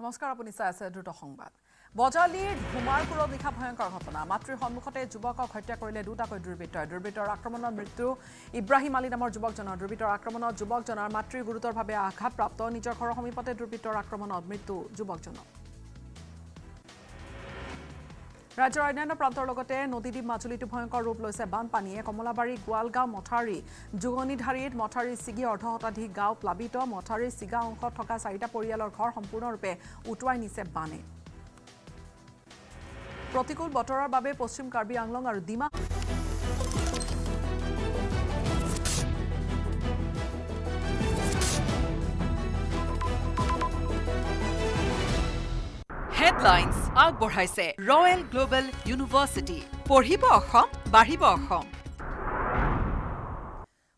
নমস্কাৰ আপুনি চাই আছে দ্ৰুত সংবাদ বজালীৰ ধুমাৰপুৰত নিশা ভয়ংকৰ ঘটনা মাতৃৰ সন্মুখতে যুৱকক হত্যা কৰিলে দুটাকৈ দুৰ্বৃত্তই দুৰ্বৃত্তৰ আক্ৰমণত মৃত্যু ইব্ৰাহিম আলী নামৰ যুৱকজনৰ দুৰ্বৃত্তৰ আক্ৰমণত যুৱকজনৰ মাতৃ গুৰুতৰভাৱে আঘাতপ্ৰাপ্ত নিজৰ ঘৰৰ সমীপতে দুৰ্বৃত্তৰ আক্ৰমণত মৃত্যু যুৱকজনৰ ৰাজ্যৰ অন্যান্য প্ৰান্তৰ লগতে নদীদ্বীপ মাজুলীতো ভয়ংকৰ ৰূপ লৈছে বানপানীয়ে কমলাবাৰী গোৱালগাঁও মথাউৰী যোগনিধাৰীত মথাউৰী ছিগি অৰ্ধশতাধিক গাঁও প্লাবিত মথাউৰী ছিগা অংশত থকা চাৰিটা পৰিয়ালৰ ঘৰ সম্পূৰ্ণৰূপে উটুৱাই নিছে বানে প্ৰতিকূল বতৰৰ বাবে পশ্চিম কাৰ্বি আংলং আৰু ডিমা হেডলাইনছ আগবঢ়াইছে ৰয়েল গ্লোবেল ইউনিভাৰ্চিটি পঢ়িব অসম বাঢ়িব অসম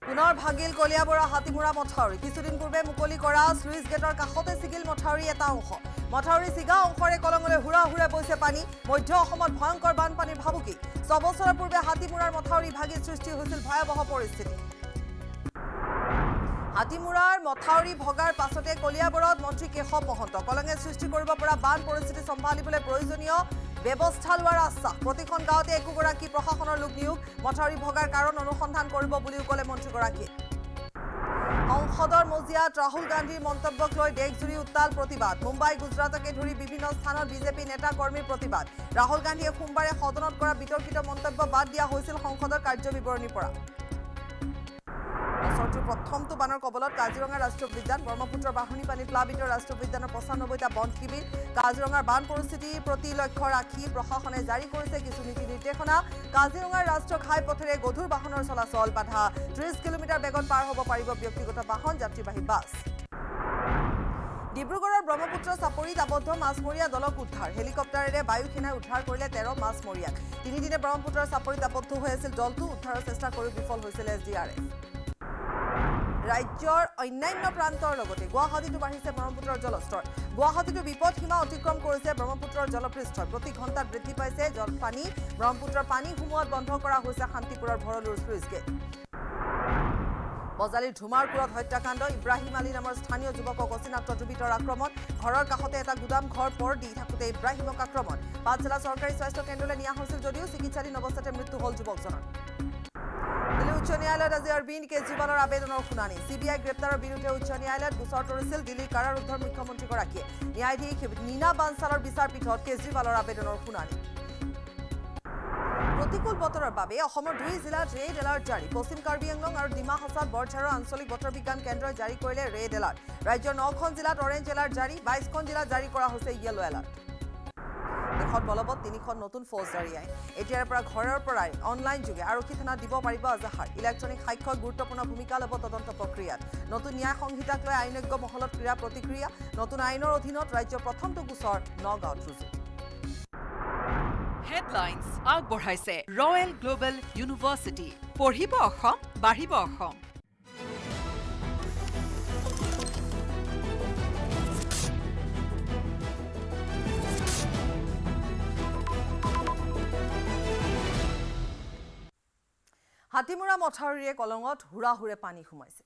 পুনৰ ভাগিল কলিয়াবৰা হাতীমুৰা মথাউৰি কিছুদিন পূৰ্বে মুকলি কৰা শ্লুইচ গেটৰ কাষতে ছিগিল মথাউৰি এটা অংশ মথাউৰি চিগা অংশৰে কলঙলৈ হুৰা হুৰে বৈছে পানী মধ্য অসমত ভয়ংকৰ বানপানীৰ ভাবুকি ছবছৰৰ পূৰ্বে হাতীমুৰাৰ মথাউৰি ভাগিত সৃষ্টি হৈছিল ভয়াৱহ পৰিস্থিতি আতিমুৰাৰ মথাউৰি ভগাৰ পাছতে কলিয়াবৰত মন্ত্ৰী কেশৱ মহন্ত কলঙে সৃষ্টি কৰিব পৰা বান পৰিস্থিতি চম্ভালিবলৈ প্ৰয়োজনীয় ব্যৱস্থা লোৱাৰ আশ্বাস প্ৰতিখন গাঁৱতে একোগৰাকী প্ৰশাসনৰ লোক নিয়োগ মথাউৰি ভগাৰ কাৰণ অনুসন্ধান কৰিব বুলিও ক'লে মন্ত্ৰীগৰাকীয়ে সংসদৰ মজিয়াত ৰাহুল গান্ধীৰ মন্তব্যক লৈ দেশজুৰি উত্তাল প্ৰতিবাদ মুম্বাই গুজৰাটকে ধৰি বিভিন্ন স্থানত বিজেপি নেতা কৰ্মীৰ প্ৰতিবাদ ৰাহুল গান্ধীয়ে সোমবাৰে সদনত কৰা বিতৰ্কিত মন্তব্য বাদ দিয়া হৈছিল সংসদৰ কাৰ্যবিৱৰণীৰ পৰা বছৰটোৰ প্ৰথমটো বানৰ কবলত কাজিৰঙা ৰাষ্ট্ৰীয় উদ্যান ব্ৰহ্মপুত্ৰ বাহনী পানী প্লাবিত ৰাষ্ট্ৰীয় উদ্যানৰ পঁচানব্বৈটা বন শিবিৰ কাজিৰঙাৰ বান পৰিস্থিতিৰ প্ৰতি লক্ষ্য ৰাখি প্ৰশাসনে জাৰি কৰিছে কিছু নীতি নিৰ্দেশনা কাজিৰঙাৰ ৰাষ্ট্ৰীয় ঘাইপথেৰে গধুৰ বাহনৰ চলাচল বাধা ত্ৰিছ কিলোমিটাৰ বেগত পাৰ হ'ব পাৰিব ব্যক্তিগত বাহন যাত্ৰীবাহী বাছ ডিব্ৰুগড়ৰ ব্ৰহ্মপুত্ৰ চাপৰিত আবদ্ধ মাছমৰীয়া দলক উদ্ধাৰ হেলিকপ্টাৰেৰে বায়ুসেনাই উদ্ধাৰ কৰিলে তেৰ মাছমৰীয়াক তিনিদিনে ব্ৰহ্মপুত্ৰৰ চাপৰিত আবদ্ধ হৈ আছিল দলটো উদ্ধাৰৰ চেষ্টা কৰি বিফল হৈছিল এছ ডি আৰ এফ ৰাজ্যৰ অন্যান্য প্ৰান্তৰ লগতে গুৱাহাটীতো বাঢ়িছে ব্ৰহ্মপুত্ৰৰ জলস্তৰ গুৱাহাটীতো বিপদ সীমা অতিক্ৰম কৰিছে ব্ৰহ্মপুত্ৰৰ জলপৃষ্ঠ প্ৰতি ঘণ্টাত বৃদ্ধি পাইছে জল পানী ব্ৰহ্মপুত্ৰৰ পানী সোমোৱাত বন্ধ কৰা হৈছে শান্তিপুৰৰ ভৰলুৰ চুইচ গেট বজালীৰ ধুমাৰপুৰত হত্যাকাণ্ড ইব্ৰাহিম আলী নামৰ স্থানীয় যুৱকক অচিনাক্ত জুবিতৰ আক্ৰমণ ঘৰৰ কাষতে এটা গুদাম ঘৰ পৰ দি থাকোঁতে ইব্ৰাহিমক আক্ৰমণ পাঠশালা চৰকাৰী স্বাস্থ্য কেন্দ্ৰলৈ নিয়া হৈছিল যদিও চিকিৎসাধীন অৱস্থাতে মৃত্যু হ'ল যুৱকজনৰ দিল্লী উচ্চ ন্যায়ালয়ত আজি অরবিন্দ কেজরিওয়ালের আবেদনের শুনানি সিবিআই গ্রেপ্তারের বিরুদ্ধে উচ্চ ন্যায়ালয়ত গোচর তরিছিল দিল্লির কারারুদ্ধর মুখ্যমন্ত্রীগিয়ে ন্যায়াধীশ নীনা বানসালের বিচারপীঠত কেজরিওয়ালের আবেদনের শুনানি প্রতিকূল বতরের বাবে দুই জেলাত রেড এলার্ট জারি পশ্চিম কার্বি আংলং আর ডিমা হাসাদ বরঝারর আঞ্চলিক বতর বিজ্ঞান কেন্দ্রে জারি করলে রেড এলার্ট রাজ্যের নখন জেলাত অরেঞ্জ এলার্ট জারি বাইশ জেলা জারি করা হয়েছে ইয়েলো এলার্ট বৰ্ষ বলবৎ তিনিখন নতুন ফৌজদাৰী আই এতিয়াৰ পৰা ঘৰৰ পৰাই অনলাইন যোগে আৰক্ষী থানাত দিব পাৰিব এজাহাৰ ইলেক্ট্ৰনিক সাক্ষৰ গুৰুত্বপূৰ্ণ ভূমিকা ল'ব তদন্ত প্ৰক্ৰিয়াত নতুন ন্যায় সংহিতাক লৈ আইনজ্ঞ মহলত ক্ৰীড়া প্ৰতিক্ৰিয়া নতুন আইনৰ অধীনত ৰাজ্যৰ প্ৰথমটো গোচৰ নগাঁৱত ৰুজু হেডলাইনছ আগবঢ়াইছে ৰয়েল গ্ল'বেল ইউনিভাৰ্চিটি পঢ়িব অসম বাঢ়িব অসম হাতিমুৰা মথাউৰিয়ে কলঙত হুৰা হুৰে পানী সোমাইছে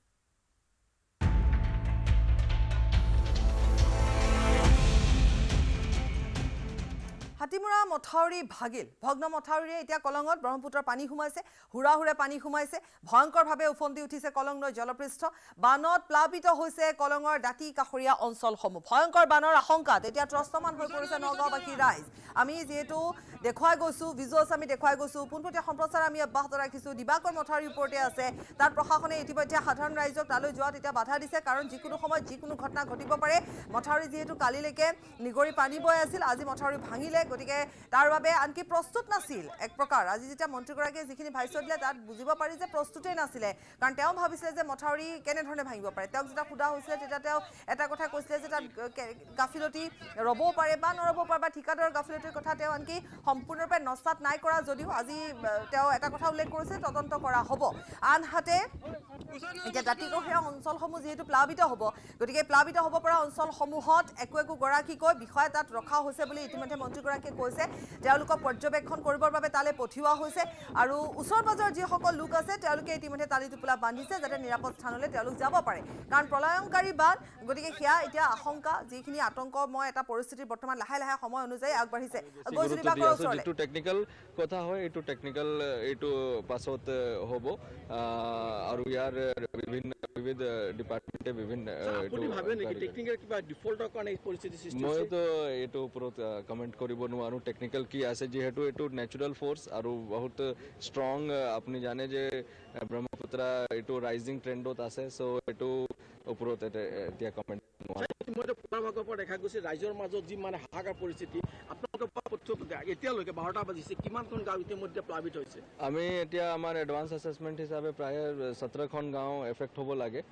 মাটিমুৰা মথাউৰি ভাগিল ভগ্ন মথাউৰিৰে এতিয়া কলঙত ব্ৰহ্মপুত্ৰৰ পানী সোমাইছে হুৰাহুৰে পানী সোমাইছে ভয়ংকৰভাৱে উফন্দি উঠিছে কলং নৈ জলপৃষ্ঠ বানত প্লাৱিত হৈছে কলঙৰ দাঁতি কাষৰীয়া অঞ্চলসমূহ ভয়ংকৰ বানৰ আশংকাত এতিয়া ত্ৰস্তমান হৈ পৰিছে নগাঁওবাসী ৰাইজ আমি যিহেতু দেখুৱাই গৈছোঁ ভিজুৱেলছ আমি দেখুৱাই গৈছোঁ পোনপটীয়া সম্প্ৰচাৰ আমি অব্যাহত ৰাখিছোঁ দিবাকৰ মথাউৰিৰ ওপৰতে আছে তাত প্ৰশাসনে ইতিমধ্যে সাধাৰণ ৰাইজক তালৈ যোৱাত এতিয়া বাধা দিছে কাৰণ যিকোনো সময়ত যিকোনো ঘটনা ঘটিব পাৰে মথাউৰি যিহেতু কালিলৈকে নিগৰি পানী বৈ আছিল আজি মথাউৰি ভাঙিলে গতিকে তাৰ বাবে আনকি প্ৰস্তুত নাছিল এক প্ৰকাৰ আজি যেতিয়া মন্ত্ৰীগৰাকীয়ে যিখিনি ভাষ্য দিলে তাত বুজিব পাৰি যে প্ৰস্তুতেই নাছিলে কাৰণ তেওঁ ভাবিছিলে যে মথাউৰি কেনেধৰণে ভাঙিব পাৰে তেওঁক যেতিয়া সোধা হৈছিলে তেতিয়া তেওঁ এটা কথা কৈছিলে যে তাত গাফিলতি ৰ'বও পাৰে বা নৰ'ব পাৰে বা ঠিকাদাৰৰ গাফিলতিৰ কথা তেওঁ আনকি সম্পূৰ্ণৰূপে নস্তাত নাই কৰা যদিও আজি তেওঁ এটা কথা উল্লেখ কৰিছে তদন্ত কৰা হ'ব আনহাতে এতিয়া দাঁতিকহীয়া অঞ্চলসমূহ যিহেতু প্লাৱিত হ'ব গতিকে প্লাৱিত হ'ব পৰা অঞ্চলসমূহত একো একোগৰাকীকৈ বিষয়া তাত ৰখা হৈছে বুলি ইতিমধ্যে মন্ত্ৰীগৰাকীয়ে কৈছে তেওঁলোকক পৰ্যবেক্ষণ কৰিবৰ বাবে তালৈ পঠিওৱা হৈছে আৰু ওচৰ পাজৰ যিসকল লোক আছে তেওঁলোকে ইতিমধ্যে তালি টোপোলা বান্ধিছে যাতে নিৰাপদ স্থানলৈ তেওঁলোক যাব পাৰে কাৰণ প্ৰলয়ংকাৰী বান গতিকে সেয়া এতিয়া আশংকা যিখিনি আতংক মই এটা পৰিস্থিতিৰ বৰ্তমান লাহে লাহে সময় অনুযায়ী আগবাঢ়িছে কথা হয় এইটো টেকনিকেল এইটো পাছত হ'ব আৰু ইয়াৰ বিভিন্ন বিবিধ ডিপাৰ্টমেণ্টে বিভিন্ন মইতো এইটো ওপৰত কমেণ্ট কৰিব নোৱাৰো টেকনিকেল কি আছে যিহেতু এইটো নেচাৰেল ফৰ্চ আৰু বহুত ষ্ট্ৰং আপুনি জানে যে ব্ৰহ্মপুত্ৰ এইটো ৰাইজিং ট্ৰেণ্ডত আছে চ' এইটো ওপৰত এতিয়া কমেণ্ট দেখা গৈছে ৰাইজৰ মাজত যি মানে হাহাকাৰ পৰিস্থিতি আপোনালোকে বাৰটা বাজিছে কিমানখন গাঁও ইতিমধ্যে প্লাৱিত হৈছে আমি এতিয়া আমাৰ এডভান্স এছেচমেণ্ট হিচাপে প্ৰায় সোতৰখন গাঁও এফেক্ট হ'ব লাগে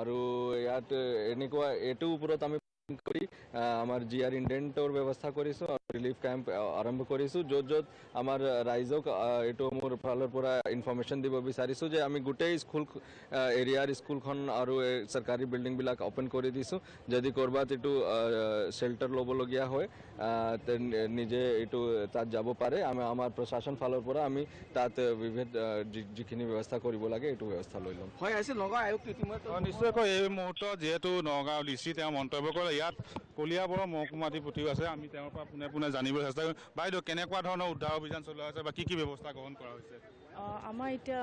আৰু ইয়াত এনেকুৱা এইটোৰ ওপৰত আমি কৰি আমাৰ জি আৰ ইণ্ডেণ্টৰ ব্যৱস্থা কৰিছোঁ আৰু ৰিলিফ কেম্প আৰম্ভ কৰিছোঁ য'ত য'ত আমাৰ ৰাইজক এইটো মোৰ ফালৰ পৰা ইনফৰ্মেশ্যন দিব বিচাৰিছোঁ যে আমি গোটেই স্কুল এৰিয়াৰ স্কুলখন আৰু চৰকাৰী বিল্ডিংবিলাক অ'পেন কৰি দিছোঁ যদি ক'ৰবাত এইটো শ্বেল্টাৰ ল'বলগীয়া হয় নিজে এইটো তাত যাব পাৰে আমি আমাৰ প্ৰশাসন ফালৰ পৰা আমি তাত বিভেদ যিখিনি ব্যৱস্থা কৰিব লাগে এইটো ব্যৱস্থা লৈ ল'ম নগাঁও আয়ুক্ত কৰে ইয়াত কলিয়াবৰৰ মহকুমাটি পুথিও আছে আমি তেওঁৰ পৰা পোনে পোনে জানিবলৈ চেষ্টা কৰিম বাইদেউ কেনেকুৱা ধৰণৰ উদ্ধাৰ অভিযান চলোৱা হৈছে বা কি কি ব্যৱস্থা গ্ৰহণ কৰা হৈছে আমাৰ এতিয়া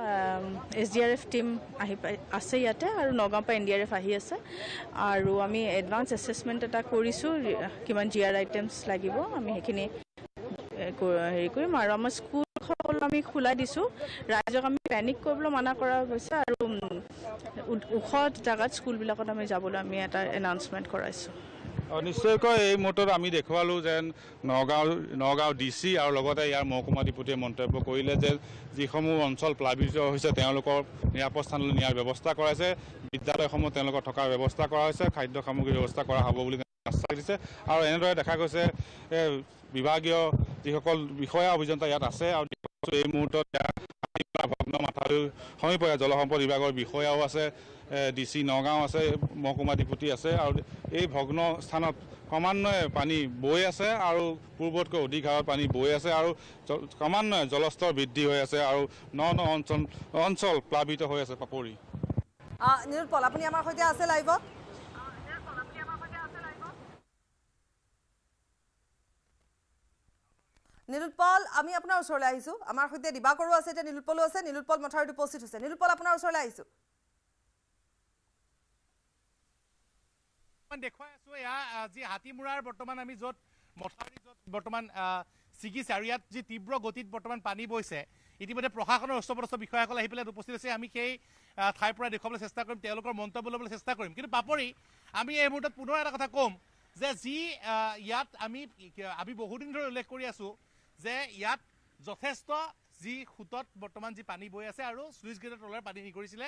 S D R F team আহি আছে ইয়াতে আৰু নগাঁও পৰা এন ডি আৰ এফ আহি আছে আৰু আমি এডভান্স এছেচমেণ্ট এটা কৰিছো কিমান জি আৰ আইটেমছ লাগিব আমি সেইখিনি হেৰি কৰিম আৰু সকল আমি খোলাই দিছোঁ ৰাইজক আমি পেনিক কৰিবলৈ মানা কৰা হৈছে আৰু ওখ জেগাত স্কুলবিলাকত আমি যাবলৈ আমি এটা এনাউন্সমেণ্ট কৰাইছোঁ নিশ্চয়কৈ এই মুহূৰ্তত আমি দেখুৱালোঁ যেন নগাঁও নগাঁও ডি চি আৰু লগতে ইয়াৰ মহকুমা ডিপুটিয়ে মন্তব্য কৰিলে যে যিসমূহ অঞ্চল প্লাৱিত হৈছে তেওঁলোকৰ নিৰাপদ স্থানলৈ নিয়াৰ ব্যৱস্থা কৰাইছে বিদ্যালয়সমূহ তেওঁলোকৰ থকাৰ ব্যৱস্থা কৰা হৈছে খাদ্য সামগ্ৰীৰ ব্যৱস্থা কৰা হ'ব বুলি আশ্বাস দিছে আৰু এনেদৰে দেখা গৈছে বিভাগীয় যিসকল বিষয়া অভিযন্তা ইয়াত আছে আৰু এই মুহূৰ্তত ভগ্ন মাথাউৰি সমীপীয়া জলসম্পদ বিভাগৰ বিষয়াও আছে ডি চি নগাঁও আছে মহকুমা ডিপুটি আছে আৰু এই ভগ্ন স্থানত ক্ৰমান্বয়ে পানী বৈ আছে আৰু পূৰ্বতকৈ অধিক হাৰত পানী বৈ আছে আৰু ক্ৰমান্বয়ে জলস্তৰ বৃদ্ধি হৈ আছে আৰু ন ন অঞ্চল অঞ্চল প্লাৱিত হৈ আছে পাপৰি নিৰুৎপল আপুনি আমাৰ সৈতে আছে লাইভত নীলোৎপল আমি আপোনাৰ ওচৰলৈ আহিছোঁ আমাৰ সৈতে দিবাকৰো আছে এতিয়া নীলোৎপলো আছে নীলোৎপল মথাউৰিত উপস্থিত হৈছে নীলোৎপল আপোনাৰ ওচৰলৈ আহিছোঁ দেখুৱাই আছো এয়া যি হাতীমোৰাৰ বৰ্তমান আমি য'ত মথাউৰি য'ত বৰ্তমান চিকিৎসা আৰু ইয়াত যি তীব্ৰ গতিত বৰ্তমান পানী বৈছে ইতিমধ্যে প্ৰশাসনৰ উচ্চপদস্থ বিষয়াসকল আহি পেলাই উপস্থিত আছে আমি সেই ঠাইৰ পৰা দেখুৱাবলৈ চেষ্টা কৰিম তেওঁলোকৰ মন্তব্য ল'বলৈ চেষ্টা কৰিম কিন্তু পাপৰি আমি এই মুহূৰ্তত পুনৰ এটা কথা ক'ম যে যি ইয়াত আমি আমি বহুদিন ধৰি উল্লেখ কৰি আছোঁ যে ইয়াত যথেষ্ট যি সোঁতত বৰ্তমান যি পানী বৈ আছে আৰু চুইচ গেটৰ তলৰ পানী হেৰি কৰিছিলে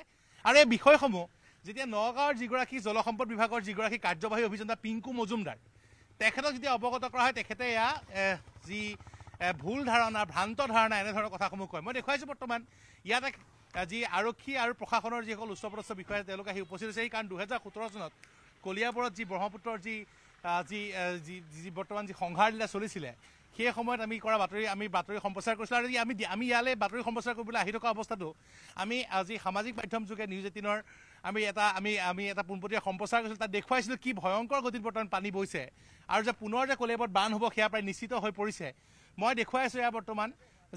আৰু এই বিষয়সমূহ যেতিয়া নগাঁৱৰ যিগৰাকী জলসম্পদ বিভাগৰ যিগৰাকী কাৰ্যবাহী অভিযন্তা পিংকু মজুমদাৰ তেখেতক যেতিয়া অৱগত কৰা হয় তেখেতে এয়া যি ভুল ধাৰণা ভ্ৰান্ত ধাৰণা এনেধৰণৰ কথাসমূহ কয় মই দেখুৱাইছোঁ বৰ্তমান ইয়াত যি আৰক্ষী আৰু প্ৰশাসনৰ যিসকল উচ্চপদস্থ বিষয়া তেওঁলোকে আহি উপস্থিত হৈছে কাৰণ দুহেজাৰ সোতৰ চনত কলিয়াবৰত যি ব্ৰহ্মপুত্ৰৰ যি যি যি বৰ্তমান যি সংহাৰ লীলা চলিছিলে সেই সময়ত আমি কৰা বাতৰি আমি বাতৰি সম্প্ৰচাৰ কৰিছিলোঁ আৰু আমি আমি ইয়ালৈ বাতৰি সম্প্ৰচাৰ কৰিবলৈ আহি থকা অৱস্থাটো আমি আজি সামাজিক মাধ্যম যোগে নিউজ এইটিনৰ আমি এটা আমি আমি এটা পোনপটীয়া সম্প্ৰচাৰ কৰিছিলোঁ তাত দেখুৱাইছিলোঁ কি ভয়ংকৰ গতিত বৰ্তমান পানী বৈছে আৰু যে পুনৰ যে কলেবত বান হ'ব সেয়া প্ৰায় নিশ্চিত হৈ পৰিছে মই দেখুৱাই আছোঁ ইয়াৰ বৰ্তমান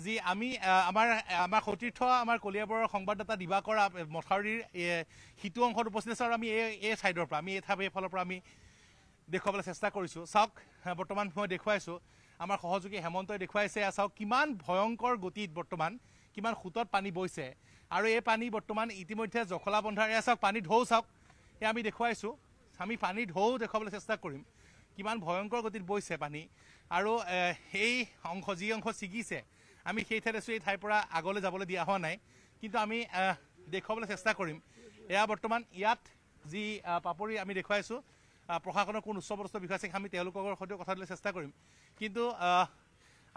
যি আমি আমাৰ আমাৰ সতীৰ্থ আমাৰ কলিয়াবৰৰ সংবাদদাতা দিবাকৰ মথাউৰিৰ সিটো অংশত উপস্থিত আছে আৰু আমি এই এই ছাইডৰ পৰা আমি এই ঠাই এইফালৰ পৰা আমি দেখুৱাবলৈ চেষ্টা কৰিছোঁ চাওক বৰ্তমান মই দেখুৱাইছোঁ আমাৰ সহযোগী হেমন্তই দেখুৱাইছে চাওক কিমান ভয়ংকৰ গতিত বৰ্তমান কিমান সোঁতত পানী বৈছে আৰু এই পানী বৰ্তমান ইতিমধ্যে জখলা বন্ধাৰ এয়া চাওক পানী ঢৌ চাওক এয়া আমি দেখুৱাইছোঁ আমি পানীৰ ঢৌ দেখুৱাবলৈ চেষ্টা কৰিম কিমান ভয়ংকৰ গতিত বৈছে পানী আৰু সেই অংশ যি অংশ ছিগিছে আমি সেই ঠাইত আছোঁ এই ঠাইৰ পৰা আগলৈ যাবলৈ দিয়া হোৱা নাই কিন্তু আমি দেখুৱাবলৈ চেষ্টা কৰিম এয়া বৰ্তমান ইয়াত যি পাপৰি আমি দেখুৱাইছোঁ প্ৰশাসনৰ কোন উচ্চপদস্থ বিষয়াছিক আমি তেওঁলোকৰ সৈতে কথা চেষ্টা কৰিম কিন্তু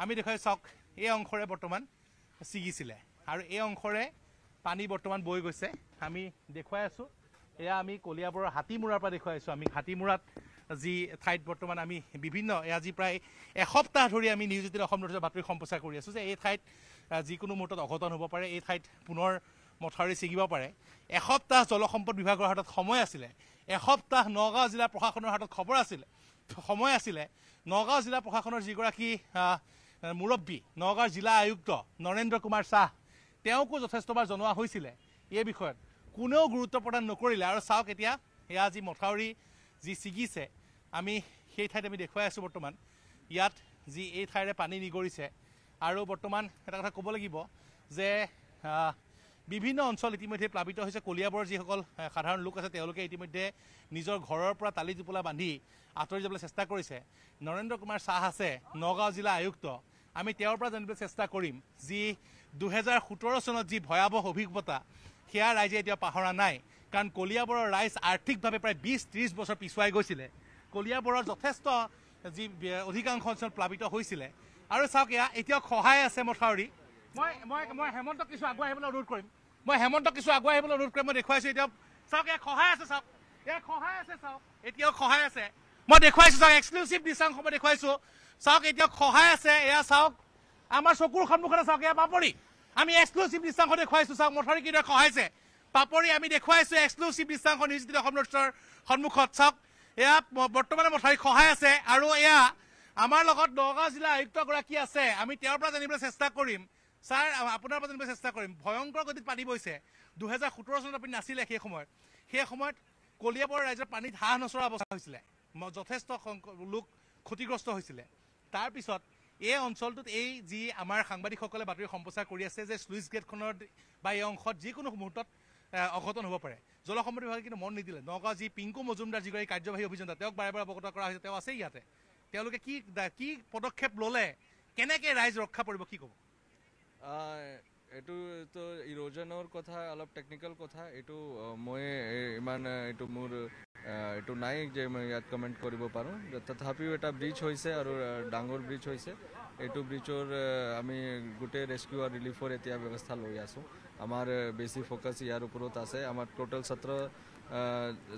আমি দেখুৱাই চাওক এই অংশৰে বৰ্তমান ছিগিছিলে আৰু এই অংশৰে পানী বৰ্তমান বৈ গৈছে আমি দেখুৱাই আছোঁ এয়া আমি কলিয়াবৰৰ হাতীমূৰাৰ পৰা দেখুৱাইছোঁ আমি হাতীমূৰাত যি ঠাইত বৰ্তমান আমি বিভিন্ন এই আজি প্ৰায় এসপ্তাহ ধৰি আমি নিউজ এইটিন অসম নিউজৰ বাতৰি সম্প্ৰচাৰ কৰি আছোঁ যে এই ঠাইত যিকোনো মুহূৰ্তত অঘটন হ'ব পাৰে এই ঠাইত পুনৰ মথাউৰি ছিগিব পাৰে এসপ্তাহ জলসম্পদ বিভাগৰ হাতত সময় আছিলে এসপ্তাহ নগাঁও জিলা প্ৰশাসনৰ হাতত খবৰ আছিলে সময় আছিলে নগাঁও জিলা প্ৰশাসনৰ যিগৰাকী মুৰব্বী নগাঁও জিলা আয়ুক্ত নৰেন্দ্ৰ কুমাৰ শ্বাহ তেওঁকো যথেষ্টবাৰ জনোৱা হৈছিলে এই বিষয়ত কোনেও গুৰুত্ব প্ৰদান নকৰিলে আৰু চাওক এতিয়া সেয়া যি মথাউৰি যি ছিগিছে আমি সেই ঠাইত আমি দেখুৱাই আছোঁ বৰ্তমান ইয়াত যি এই ঠাইৰে পানী নিগৰিছে আৰু বৰ্তমান এটা কথা ক'ব লাগিব যে বিভিন্ন অঞ্চল ইতিমধ্যে প্লাবিত হৈছে কলিয়াবৰ যিসকল সাধাৰণ লোক আছে তেওঁলোকে ইতিমধ্যে নিজৰ ঘৰৰ পৰা তালি জুপোলা বান্ধি আঁতৰি যাবলৈ চেষ্টা কৰিছে নৰেন্দ্ৰ কুমাৰ শ্বাহ আছে নগাঁও জিলা আয়ুক্ত আমি তেওঁৰ পৰা জানিবলৈ চেষ্টা কৰিম যি দুহেজাৰ সোতৰ চনত যি ভয়াৱহ অভিজ্ঞতা সেয়া ৰাইজে এতিয়া পাহৰা নাই কাৰণ কলিয়াবৰৰ ৰাইজ আৰ্থিকভাৱে প্ৰায় বিছ ত্ৰিছ বছৰ পিছুৱাই গৈছিলে কলিয়াবৰৰ যথেষ্ট যি অধিকাংশ অঞ্চল প্লাৱিত হৈছিলে আৰু চাওক এয়া এতিয়াও সহায় আছে মথাউৰি মই মই হেমন্তক কিছু আগুৱাই আহিবলৈ অনুৰোধ কৰিম মই হেমন্তক কিছু আগুৱাই আহিবলৈ অনুৰোধ কৰিম মই দেখুৱাইছোঁ এতিয়া চাওক ইয়াক সহায় আছে চাওক এতিয়াও সহায় আছে মই দেখুৱাইছোঁ চাওক এক্সক্লুচিভ দিচাংশ মই দেখুৱাইছোঁ চাওক এতিয়া সহায় আছে এয়া চাওক আমাৰ চকুৰ সন্মুখতে চাওক এয়া পাপৰি আমি এক্সক্লুচিভ দৃশ্যাংশ মথাউৰি পাপৰি আমি দেখুৱাইছো এক্সক্লুচিভ দৃশ্যাংশ নিউজিত অসমৰ সন্মুখত চাওক এয়া বৰ্তমানে মথাউৰি সহায় আছে আৰু এয়া আমাৰ লগত নগাঁও জিলা আয়ুক্তগৰাকী আছে আমি তেওঁৰ পৰা জানিবলৈ চেষ্টা কৰিম ছাৰ আপোনাৰ পৰা জানিবলৈ চেষ্টা কৰিম ভয়ংকৰ গতিত পানী বৈছে দুহেজাৰ সোতৰ চনত আপুনি নাছিলে সেই সময়ত সেই সময়ত কলিয়াবৰ ৰাইজৰ পানীত হাঁহ নচৰা অৱস্থা হৈছিলে যথেষ্ট লোক ক্ষতিগ্ৰস্ত হৈছিলে তাৰপিছত এই অঞ্চলটোত এই যি আমাৰ সাংবাদিকসকলে বাতৰি সম্প্ৰচাৰ কৰি আছে যে শ্লুইচ গেটখনৰ বা এই অংশত যিকোনো মুহূৰ্তত অঘটন হ'ব পাৰে জলসম্পদ বিভাগে কিন্তু মন নিদিলে নগাঁও যি পিংকু মজুমদাৰ যিগৰাকী কাৰ্যবাহী অভিযন্তা তেওঁক বাৰে বাৰে অৱগত কৰা হৈছে তেওঁ আছে ইয়াতে তেওঁলোকে কি কি পদক্ষেপ ল'লে কেনেকৈ ৰাইজ ৰক্ষা পৰিব কি ক'ব এইটো তো ইৰোজনৰ কথা অলপ টেকনিকেল কথা এইটো মই ইমান এইটো মোৰ এইটো নাই যে মই ইয়াত কমেণ্ট কৰিব পাৰোঁ তথাপিও এটা ব্ৰিজ হৈছে আৰু ডাঙৰ ব্ৰিজ হৈছে এইটো ব্ৰিজৰ আমি গোটেই ৰেস্কিউ আৰু ৰিলিফৰ এতিয়া ব্যৱস্থা লৈ আছোঁ আমাৰ বেছি ফ'কাছ ইয়াৰ ওপৰত আছে আমাৰ টোটেল সত্ৰ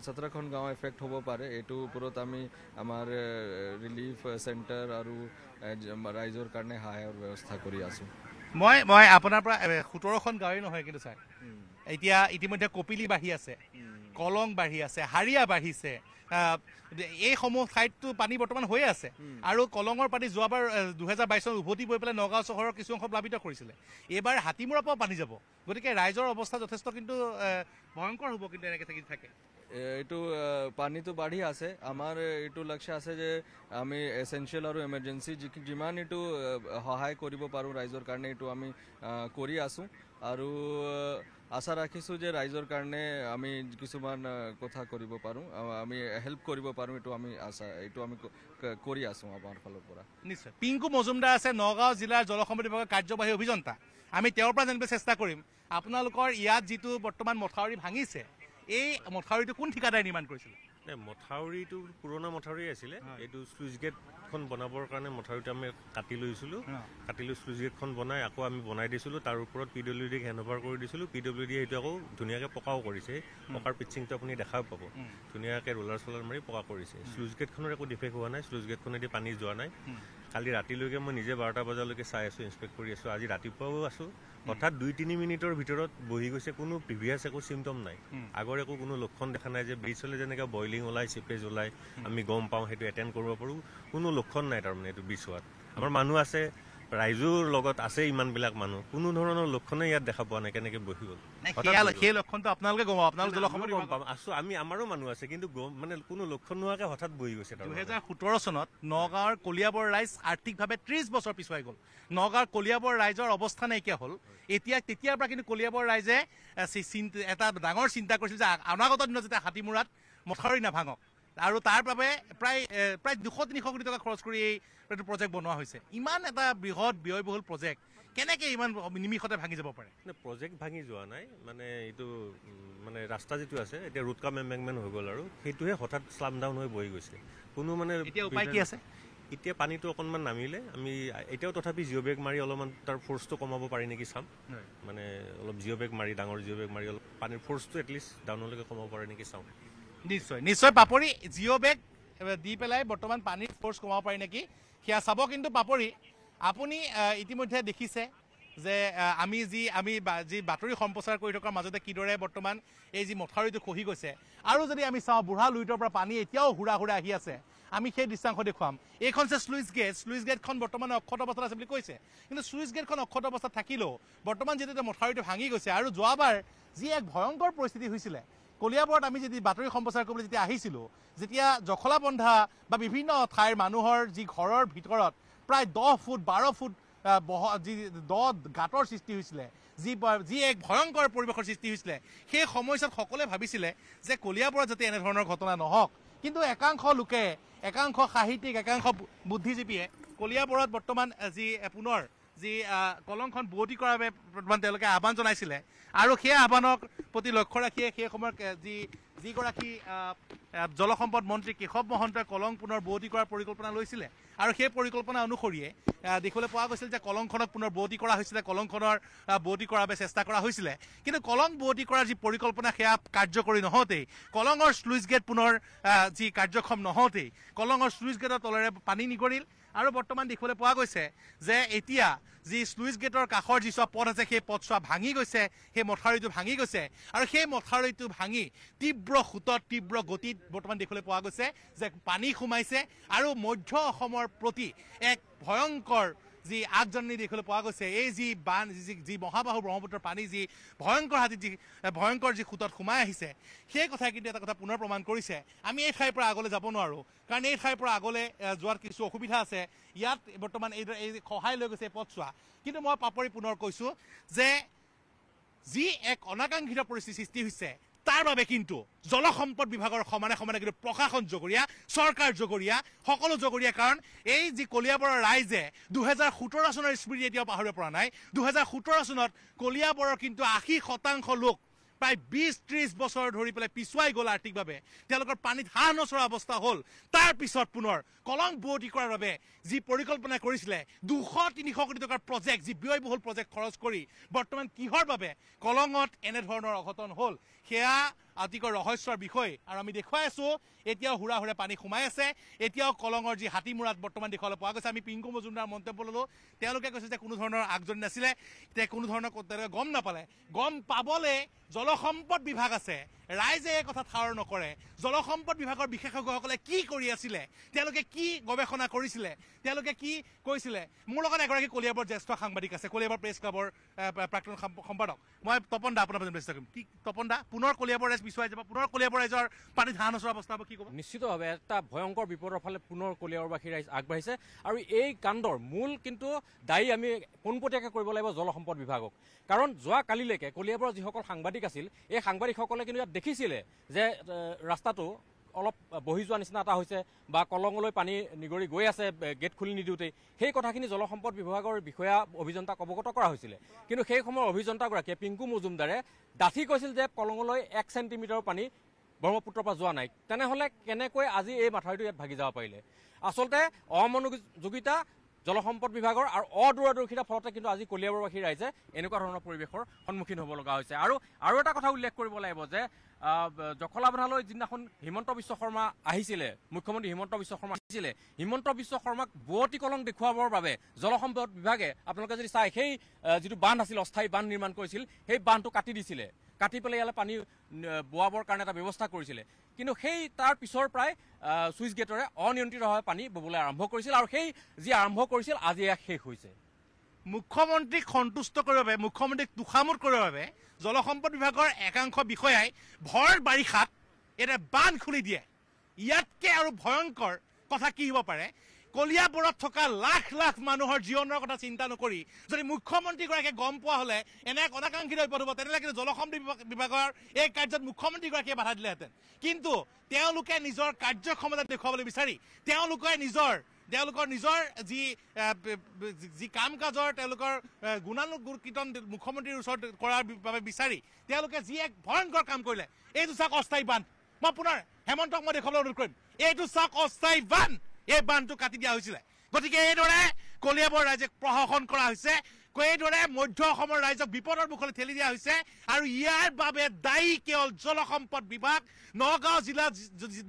সত্ৰখন গাঁও এফেক্ট হ'ব পাৰে এইটোৰ ওপৰত আমি আমাৰ ৰিলিফ চেণ্টাৰ আৰু ৰাইজৰ কাৰণে সহায়ৰ ব্যৱস্থা কৰি আছোঁ মই মই আপোনাৰ পৰা সোতৰখন গাঁৱেই নহয় কিন্তু ছাৰ এতিয়া ইতিমধ্যে কপিলি বাঢ়ি আছে কলং বাঢ়ি আছে হাৰিয়া বাঢ়িছে এইসমূহ ঠাইততো পানী বৰ্তমান হৈয়ে আছে আৰু কলঙৰ পানী যোৱাবাৰ দুহেজাৰ চনত উভতি গৈ পেলাই নগাঁও চহৰৰ কিছু অংশ প্লাবিত কৰিছিলে এইবাৰ হাতীমূৰাৰ পৰাও পানী যাব গতিকে ৰাইজৰ অৱস্থা যথেষ্ট কিন্তু ভয়ংকৰ হ'ব কিন্তু এনেকৈ থাকি থাকে এইটো পানীটো বাঢ়ি আছে আমাৰ এইটো লক্ষ্য আছে যে আমি এচেঞ্চিয়েল আৰু এমাৰ্জেঞ্চি যিমান এইটো সহায় কৰিব পাৰোঁ ৰাইজৰ কাৰণে এইটো আমি কৰি আছোঁ আৰু আশা ৰাখিছোঁ যে ৰাইজৰ কাৰণে আমি কিছুমান কথা কৰিব পাৰোঁ আমি হেল্প কৰিব পাৰোঁ এইটো আমি আশা এইটো আমি কৰি আছোঁ আমাৰ ফালৰ পৰা নিশ্চয় পিংকু মজুমদাৰ আছে নগাঁও জিলাৰ জলসম্পদ বিভাগৰ কাৰ্যবাহী অভিযন্তা আমি তেওঁৰ পৰা জানিবলৈ চেষ্টা কৰিম আপোনালোকৰ ইয়াত যিটো বৰ্তমান মথাউৰি ভাঙিছে এই মথাউৰিটো কোন ঠিকাদাৰে নিৰ্মাণ কৰিছিলে মথাউৰিটো পুৰণা মথাউৰি আছিলে এইটো চুইচ গেটখন বনাবৰ কাৰণে মথাউৰিটো আমি কাটি লৈছিলোঁ কাটি লৈ চুইচ গেটখন বনাই আকৌ আমি বনাই দিছিলোঁ তাৰ ওপৰত পি ডব্লিউ ডিক হেণ্ড অভাৰ কৰি দিছিলোঁ পি ডব্লিউ ডিয়ে সেইটো আকৌ ধুনীয়াকৈ পকাও কৰিছে পকাৰ পিচিংটো আপুনি দেখাও পাব ধুনীয়াকৈ ৰোলাৰ চোলাৰ মাৰি পকা কৰিছে শ্লুইচ গেটখনৰ একো ডিফেক্ট হোৱা নাই শ্লুইচ গেটখনেদি পানী যোৱা নাই কালি ৰাতিলৈকে মই নিজে বাৰটা বজালৈকে চাই আছোঁ ইনস্পেক্ট কৰি আছোঁ আজি ৰাতিপুৱাও আছোঁ হঠাৎ দুই তিনি মিনিটৰ ভিতৰত বহি গৈছে কোনো প্ৰিভিয়াছ একো চিমটম নাই আগৰ একো কোনো লক্ষণ দেখা নাই যে ব্ৰিজলৈ যেনেকৈ বইলিং ওলাই চিপেজ ওলাই আমি গম পাওঁ সেইটো এটেণ্ড কৰিব পাৰোঁ কোনো লক্ষণ নাই তাৰমানে এইটো ব্ৰিজ হোৱাত আমাৰ মানুহ আছে ৰাইজৰ লগত আছে ইমানবিলাক মানুহ কোনো ধৰণৰ লক্ষণে ইয়াত দেখা পোৱা নাই কেনেকে বহি গল আমি আমাৰো মানুহ আছে কিন্তু মানে কোনো লক্ষণ নোহোৱাকে হঠাৎ বহি গৈছে দুহেজাৰ সোতৰ চনত নগাঁৱৰ কলিয়াবৰ ৰাইজ আৰ্থিকভাৱে ত্ৰিশ বছৰ পিছুৱাই গল নগাঁৱৰ কলিয়াবৰ ৰাইজৰ অৱস্থা নাইকিয়া হল এতিয়া তেতিয়াৰ পৰা কিন্তু কলিয়াবৰ ৰাইজে এটা ডাঙৰ চিন্তা কৰিছিল যে অনাগত দিনত যেতিয়া হাতীমূৰাত মথাউৰি নাভাঙক আৰু তাৰ বাবে প্ৰায় প্ৰায় দুশ তিনিশ কোটি টকা খৰচ কৰি এই প্ৰজেক্ট বনোৱা হৈছে ইমান এটা বৃহৎ ব্যয়বহুল প্ৰজেক্ট কেনেকৈ ইমান নিমিষতে ভাঙি যাব পাৰে প্ৰজেক্ট ভাঙি যোৱা নাই মানে এইটো মানে ৰাস্তা যিটো আছে এতিয়া ৰোড কাম এম্বেংমেণ্ট হৈ গ'ল আৰু সেইটোহে হঠাৎ শ্লাম ডাউন হৈ বহি গৈছে কোনো মানে এতিয়া উপায় কি আছে এতিয়া পানীটো অকণমান নামিলে আমি এতিয়াও তথাপি জিঅ' বেগ মাৰি অলপমান তাৰ ফ'ৰ্চটো কমাব পাৰি নেকি চাম মানে অলপ জিঅ' বেগ মাৰি ডাঙৰ জিঅ' বেগ মাৰি অলপ পানীৰ ফ'ৰ্চটো এটলিষ্ট ডাউনলৈকে কমাব পাৰে নেকি চাওঁ নিশ্চয় নিশ্চয় পাপৰি জিঅ' বেগ দি পেলাই বৰ্তমান পানীৰ ফ'ৰ্চ কমাব পাৰি নেকি সেয়া চাব কিন্তু পাপৰি আপুনি ইতিমধ্যে দেখিছে যে আমি যি আমি যি বাতৰি সম্প্ৰচাৰ কৰি থকাৰ মাজতে কিদৰে বৰ্তমান এই যি মথাউৰিটো খহি গৈছে আৰু যদি আমি চাওঁ বুঢ়া লুইটৰ পৰা পানী এতিয়াও হুৰা হুৰা আহি আছে আমি সেই দৃশ্যাংশ দেখুৱাম এইখন যে চুইচ গেট চুইচ গেটখন বৰ্তমান অক্ষত অৱস্থাত আছে বুলি কৈছে কিন্তু চুইচ গেটখন অক্ষত অৱস্থাত থাকিলেও বৰ্তমান যেতিয়া মথাউৰিটো ভাঙি গৈছে আৰু যোৱাবাৰ যি এক ভয়ংকৰ পৰিস্থিতি হৈছিলে কলিয়াবৰত আমি যদি বাতৰি সম্প্ৰচাৰ কৰিবলৈ যেতিয়া আহিছিলোঁ যেতিয়া জখলা বন্ধা বা বিভিন্ন ঠাইৰ মানুহৰ যি ঘৰৰ ভিতৰত প্ৰায় দহ ফুট বাৰ ফুট বহ যি দ গাঁতৰ সৃষ্টি হৈছিলে যি যি এক ভয়ংকৰ পৰিৱেশৰ সৃষ্টি হৈছিলে সেই সময়ছোৱাত সকলোৱে ভাবিছিলে যে কলিয়াবৰত যাতে এনেধৰণৰ ঘটনা নহওক কিন্তু একাংশ লোকে একাংশ সাহিত্যিক একাংশ বুদ্ধিজীৱীয়ে কলিয়াবৰত বৰ্তমান যি পুনৰ যি কলংখন বুৱতি কৰাৰ বাবে তেওঁলোকে আহ্বান জনাইছিলে আৰু সেই আহ্বানক প্ৰতি লক্ষ্য ৰাখিয়ে সেই সময়ৰ যি যিগৰাকী জলসম্পদ মন্ত্ৰী কেশৱ মহন্তই কলং পুনৰ বুৱতি কৰাৰ পৰিকল্পনা লৈছিলে আৰু সেই পৰিকল্পনা অনুসৰিয়ে দেখিবলৈ পোৱা গৈছিল যে কলংখনক পুনৰ বুৱতি কৰা হৈছিলে কলংখনৰ বুৱতি কৰাৰ বাবে চেষ্টা কৰা হৈছিলে কিন্তু কলং বুৱতি কৰাৰ যি পৰিকল্পনা সেয়া কাৰ্যকৰী নহওঁতেই কলঙৰ শ্লুইচ গেট পুনৰ যি কাৰ্যক্ষম নহওঁতেই কলঙৰ শ্লুইচ গেটৰ তলেৰে পানী নিগৰিল আৰু বৰ্তমান দেখিবলৈ পোৱা গৈছে যে এতিয়া যি স্লুইচ গেটৰ কাষৰ যিচোৱা পথ আছে সেই পথছোৱা ভাঙি গৈছে সেই মথাউৰিটো ভাঙি গৈছে আৰু সেই মথাউৰিটো ভাঙি তীব্ৰ সোঁতত তীব্ৰ গতিত বৰ্তমান দেখিবলৈ পোৱা গৈছে যে পানী সোমাইছে আৰু মধ্য অসমৰ প্ৰতি এক ভয়ংকৰ যি আগজননী দেখিবলৈ পোৱা গৈছে এই যি বান যি যি মহাবাহু ব্ৰহ্মপুত্ৰৰ পানী যি ভয়ংকৰ হাতীত যি ভয়ংকৰ যি সোঁতত সোমাই আহিছে সেই কথাই কিন্তু এটা কথা পুনৰ প্ৰমাণ কৰিছে আমি এই ঠাইৰ পৰা আগলৈ যাব নোৱাৰোঁ কাৰণ এই ঠাইৰ পৰা আগলৈ যোৱাৰ কিছু অসুবিধা আছে ইয়াত বৰ্তমান এইদৰে এই সহায় লৈ গৈছে এই পথছোৱা কিন্তু মই পাপৰি পুনৰ কৈছোঁ যে যি এক অনাকাংক্ষিত পৰিস্থিতি সৃষ্টি হৈছে তাৰ বাবে কিন্তু জলসম্পদ বিভাগৰ সমানে সমানে কিন্তু প্ৰশাসন জগৰীয়া চৰকাৰ জগৰীয়া সকলো জগৰীয়া কাৰণ এই যি কলিয়াবৰৰ ৰাইজে দুহেজাৰ সোতৰ চনৰ স্মৃতি এতিয়াও পাহৰিব পৰা নাই দুহেজাৰ সোতৰ চনত কলিয়াবৰৰ কিন্তু আশী শতাংশ লোক প্রায় বিশ ত্রিশ বছর ধরে পেলে পিছুয়াই গল আর্থিকভাবে পানিত হাঁহ নচরা অবস্থা হল তারপর পুনের কলঙ্ক বুয়তি করার পরিকল্পনা করেছিল দুশ তিনশ কোটি টাকার প্রজেক্ট ব্যয়বহুল প্রজেক্ট খরচ করে বর্তমান কিহর কলঙ্গত এনে ধরনের অঘটন হল সেয়া অতিকৈ ৰহস্যৰ বিষয় আৰু আমি দেখুৱাই আছো এতিয়াও হুৰা হুৰে পানী সোমাই আছে এতিয়াও কলঙৰ যি হাতীমূৰাত বৰ্তমান দেখুৱাবলৈ পোৱা গৈছে আমি পিংকু মজুমদাৰ মন্তব্য ললোঁ তেওঁলোকে কৈছে যে কোনো ধৰণৰ আগজনী নাছিলে তেওঁ কোনো ধৰণৰ তেওঁলোকে গম নাপালে গম পাবলৈ জলসম্পদ বিভাগ আছে ৰাইজে এই কথা থাৰ নকৰে জলসম্পদ বিভাগৰ বিশেষজ্ঞসকলে কি কৰি আছিলে তেওঁলোকে কি গৱেষণা কৰিছিলে তেওঁলোকে কি কৈছিলে মোৰ লগত এগৰাকী কলিয়াবৰ জ্যেষ্ঠ সাংবাদিক আছে কলিয়াবৰ প্ৰেছ ক্লাবৰ প্ৰাক্তন সম্পাদক মই তপন দা আপোনাৰ প্ৰেছ কৰিম তপন দা পুনৰ কলিয়াবৰ ৰাইজ পিছুৱাই যাব পুনৰ কলিয়াবৰ ৰাইজৰ পানী ধান ওচৰ অৱস্থা কি ক'ব নিশ্চিতভাৱে এটা ভয়ংকৰ বিপদৰ ফালে পুনৰ কলিয়াবৰবাসী ৰাইজ আগবাঢ়িছে আৰু এই কাণ্ডৰ মূল কিন্তু দায়ী আমি পোনপটীয়াকৈ কৰিব লাগিব জলসম্পদ বিভাগক কাৰণ যোৱাকালিলৈকে কলিয়াবৰৰ যিসকল সাংবাদিক আছিল এই সাংবাদিকসকলে কিন্তু দেখিছিলে যে ৰাস্তাটো অলপ বহি যোৱা নিচিনা এটা হৈছে বা কলঙলৈ পানী নিগৰি গৈ আছে গেট খুলি নিদিওঁতেই সেই কথাখিনি জলসম্পদ বিভাগৰ বিষয়া অভিযন্তাক অৱগত কৰা হৈছিলে কিন্তু সেই সময়ৰ অভিযন্তাগৰাকীয়ে পিংকু মজুমদাৰে ডাঠি কৈছিল যে কলঙলৈ এক চেণ্টিমিটাৰ পানী ব্ৰহ্মপুত্ৰৰ পৰা যোৱা নাই তেনেহ'লে কেনেকৈ আজি এই মাথাউৰিটো ইয়াত ভাগি যাব পাৰিলে আচলতে অমনোযোগিতা জলসম্পদ বিভাগৰ আৰু অদূৰদৰ্শিতাৰ ফলতে কিন্তু আজি কলিয়াবৰবাসী ৰাইজে এনেকুৱা ধৰণৰ পৰিৱেশৰ সন্মুখীন হ'ব লগা হৈছে আৰু আৰু এটা কথা উল্লেখ কৰিব লাগিব যে জখলাবনালৈ যিদিনাখন হিমন্ত বিশ্ব শৰ্মা আহিছিলে মুখ্যমন্ত্ৰী হিমন্ত বিশ্ব শৰ্মা আহিছিলে হিমন্ত বিশ্ব শৰ্মাক বুৱতী কলং দেখুৱাবৰ বাবে জলসম্পদ বিভাগে আপোনালোকে যদি চাই সেই যিটো বান্ধ আছিল অস্থায়ী বান্ধ নিৰ্মাণ কৰিছিল সেই বান্ধটো কাটি দিছিলে কাটি পেলাই ইয়ালৈ পানী বোৱাবৰ কাৰণে এটা ব্যৱস্থা কৰিছিলে কিন্তু সেই তাৰ পিছৰ পৰাই চুইচ গেটৰে অনিয়ন্ত্ৰিতভাৱে পানী ববলৈ আৰম্ভ কৰিছিল আৰু সেই যি আৰম্ভ কৰিছিল আজি এয়া শেষ হৈছে মুখ্যমন্ত্ৰীক সন্তুষ্ট কৰিবৰ বাবে মুখ্যমন্ত্ৰীক তোষামোদ কৰিবৰ বাবে জলসম্পদ বিভাগৰ একাংশ বিষয়াই ভৰ বাৰিষাত এটা বান্ধ খুলি দিয়ে ইয়াতকৈ আৰু ভয়ংকৰ কথা কি হ'ব পাৰে কলিয়াবোৰত থকা লাখ লাখ মানুহৰ জীৱনৰ কথা চিন্তা নকৰি যদি মুখ্যমন্ত্ৰীগৰাকীয়ে গম পোৱা হ'লে এনে এক অনাকাংক্ষিত বিপদ হ'ব তেনেহ'লে কিন্তু জলসম্পদ বিভাগৰ এই কাৰ্যত মুখ্যমন্ত্ৰীগৰাকীয়ে বাধা দিলেহেঁতেন কিন্তু তেওঁলোকে নিজৰ কাৰ্যক্ষমতা দেখুৱাবলৈ বিচাৰি তেওঁলোকে নিজৰ তেওঁলোকৰ নিজৰ যি যি কাম কাজৰ তেওঁলোকৰ গুণানুকীৰ্তন মুখ্যমন্ত্ৰীৰ ওচৰত কৰাৰ বাবে বিচাৰি তেওঁলোকে যি এক ভয়ংকৰ কাম কৰিলে এইটো চাওক অস্থায়ী বান্ধ মই পুনৰ হেমন্তক মই দেখুৱাবলৈ অনুৰোধ কৰিম এইটো চাওক অস্থায়ী বান্ধ এই বান্ধটো কাটি দিয়া হৈছিলে গতিকে এইদৰে কলিয়াবৰ ৰাইজে প্ৰশাসন কৰা হৈছে এইদৰে মধ্য অসমৰ ৰাইজক বিপদৰ মুখলৈ ঠেলি দিয়া হৈছে আৰু ইয়াৰ বাবে দায়ী কেৱল জলসম্পদ বিভাগ নগাঁও জিলা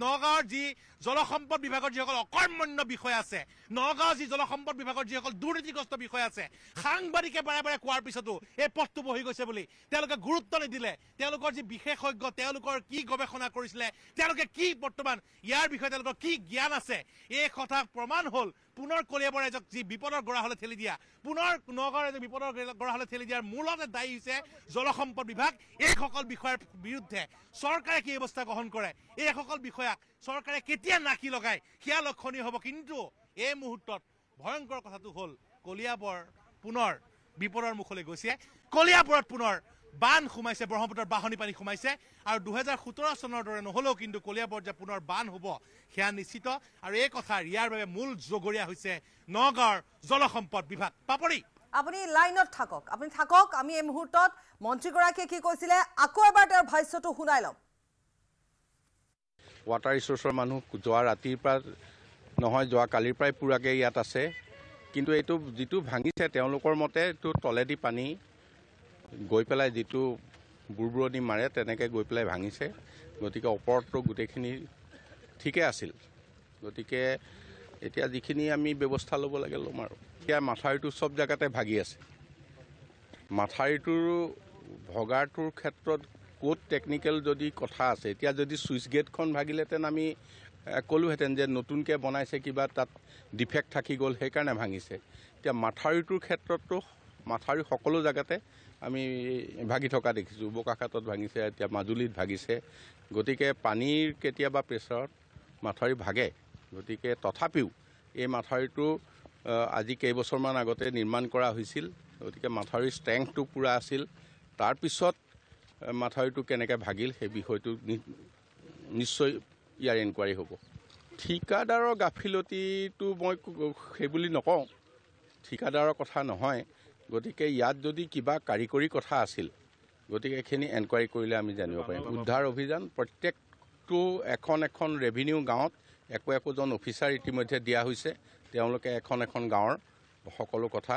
নগাঁৱৰ যি জলসম্পদ বিভাগৰ যিসকল অকৰ্মণ্য বিষয় আছে নগাঁও যি জলসম্পদ বিভাগৰ যিসকল দুৰ্নীতিগ্ৰস্ত বিষয় আছে সাংবাদিকে বাৰে বাৰে কোৱাৰ পিছতো এই পথটো বহি গৈছে বুলি তেওঁলোকে গুৰুত্ব নিদিলে তেওঁলোকৰ যি বিশেষজ্ঞ তেওঁলোকৰ কি গৱেষণা কৰিছিলে তেওঁলোকে কি বৰ্তমান ইয়াৰ বিষয়ে তেওঁলোকৰ কি জ্ঞান আছে এই কথা প্ৰমাণ হ'ল পুনৰ কলিয়াব ৰাইজক যি বিপদৰ গঢ়াহলে ঠেলি দিয়া পুনৰ নগাঁও ৰাইজক বিপদৰ গঢ়াহলে ঠেলি দিয়াৰ মূলতে দায়ী হৈছে জলসম্পদ বিভাগ এইসকল বিষয়াৰ বিৰুদ্ধে চৰকাৰে কি ব্যৱস্থা গ্ৰহণ কৰে এইসকল বিষয়াক চৰকাৰে কেতিয়া নাকি লগায় সেয়া লক্ষণীয় হ'ব কিন্তু এই মুহূৰ্তত ভয়ংকৰ কথাটো হ'ল কলিয়াবৰ পুনৰ বিপদৰ মুখলৈ গৈছে কলিয়াবৰত পুনৰ বান সোমাইছে ব্ৰহ্মপুত্ৰৰ বাঢ়নী পানী সোমাইছে আৰু দুহেজাৰ সোতৰ চনৰ দৰে নহ'লেও কিন্তু কলীয়া পৰ্যায় পুনৰ বান হ'ব সেয়া নিশ্চিত আৰু এই কথা ইয়াৰ বাবে মূল জগৰীয়া হৈছে নগাঁৱৰ জলসম্পদ বিভাগ পাপৰি আপুনি লাইনত থাকক আপুনি থাকক আমি এই মুহূৰ্তত মন্ত্ৰীগৰাকীয়ে কি কৈছিলে আকৌ এবাৰ তেওঁৰ ভাষ্যটো শুনাই ল'ম ৱাটাৰ ৰিচৰ্চৰ মানুহ যোৱা ৰাতিৰ পৰা নহয় যোৱা কালিৰ পৰাই পূৰাকৈ ইয়াত আছে কিন্তু এইটো যিটো ভাঙিছে তেওঁলোকৰ মতে এইটো তলেদি পানী গৈ পেলাই যিটো বুৰবুৰণি মাৰে তেনেকৈ গৈ পেলাই ভাঙিছে গতিকে ওপৰতটো গোটেইখিনি ঠিকে আছিল গতিকে এতিয়া যিখিনি আমি ব্যৱস্থা ল'ব লাগে ল'ম আৰু এতিয়া মাথাউৰিটো চব জেগাতে ভাগি আছে মাথাউৰিটোৰ ভগাটোৰ ক্ষেত্ৰত ক'ত টেকনিকেল যদি কথা আছে এতিয়া যদি ছুইচ গেটখন ভাগিলেহেঁতেন আমি ক'লোহেঁতেন যে নতুনকৈ বনাইছে কিবা তাত ডিফেক্ট থাকি গ'ল সেইকাৰণে ভাঙিছে এতিয়া মাথাউৰিটোৰ ক্ষেত্ৰততো মাথাউৰি সকলো জেগাতে আমি ভাগি থকা দেখিছোঁ বোকাখাতত ভাঙিছে এতিয়া মাজুলীত ভাগিছে গতিকে পানীৰ কেতিয়াবা প্ৰেছাৰত মাথাউৰি ভাগে গতিকে তথাপিও এই মাথাউৰিটো আজি কেইবছৰমান আগতে নিৰ্মাণ কৰা হৈছিল গতিকে মাথাউৰিৰ ষ্ট্ৰেংথটো পূৰা আছিল তাৰপিছত মাথাউৰিটো কেনেকৈ ভাগিল সেই বিষয়টো নিশ্চয় ইয়াৰ এনকুৱাৰী হ'ব ঠিকাদাৰৰ গাফিলতিটো মই সেইবুলি নকওঁ ঠিকাদাৰৰ কথা নহয় গতিকে ইয়াত যদি কিবা কাৰিকৰী কথা আছিল গতিকে এইখিনি এনকুৱাৰী কৰিলে আমি জানিব পাৰিম উদ্ধাৰ অভিযান প্ৰত্যেকটো এখন এখন ৰেভিনিউ গাঁৱত একো একোজন অফিচাৰ ইতিমধ্যে দিয়া হৈছে তেওঁলোকে এখন এখন গাঁৱৰ সকলো কথা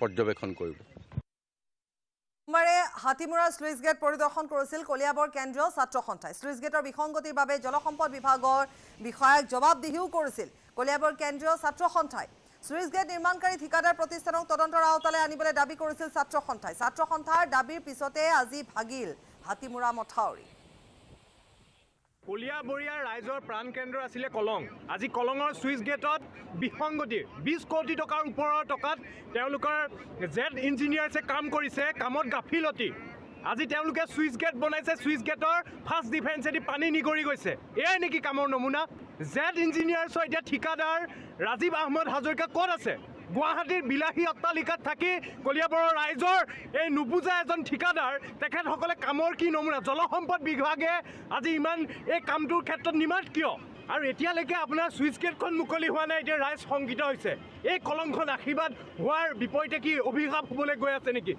পৰ্যবেক্ষণ কৰিব সোমবাৰে হাতীমৰা স্লুইচ গেট পৰিদৰ্শন কৰিছিল কলিয়াবৰ কেন্দ্ৰীয় ছাত্ৰ সন্থাই স্লুইচ গেটৰ বিসংগতিৰ বাবে জলসম্পদ বিভাগৰ বিষয়াক জবাবদিহিও কৰিছিল কলিয়াবৰ কেন্দ্ৰীয় ছাত্ৰ সন্থাই সুইচ গেট নির্মাণকারী ঠিকাদার প্রতিষ্ঠানক তদন্তর আওতালে আনবলে দাবি করেছিল ছাত্র সন্থায় ছাত্র সন্থার দাবির পিছতে আজি ভাগিল হাতিমুরা মথাউরি কলিয়াবরিয়ার রাইজর প্রাণ কেন্দ্র আসলে কলং আজি কলঙর সুইচ গেটত বিসঙ্গতি বিশ কোটি টাকার উপর টাকাত জেড ইঞ্জিনিয়ার্সে কাম করেছে কামত গাফিলতি আজি সুইচ গেট বনাইছে সুইচ গেটর ফার্স্ট ডিফেন্সে পানি নিগড়ি গেছে এয়াই নাকি কামর নমুনা জেড ইঞ্জিনিয়াৰ ছ এতিয়া ঠিকাদাৰ ৰাজীৱ আহমদ হাজৰিকা ক'ত আছে গুৱাহাটীৰ বিলাহী অট্টালিকাত থাকি কলিয়াবৰৰ ৰাইজৰ এই নুবুজা এজন ঠিকাদাৰ তেখেতসকলে কামৰ কি নমুনা জলসম্পদ বিভাগে আজি ইমান এই কামটোৰ ক্ষেত্ৰত নিমাত কিয় আৰু এতিয়ালৈকে আপোনাৰ ছুইচ গেটখন মুকলি হোৱা নাই এতিয়া ৰাইজ শংকিত হৈছে এই কলংখন আশীৰ্বাদ হোৱাৰ বিপৰীতে কি অভিশাপ হ'বলৈ গৈ আছে নেকি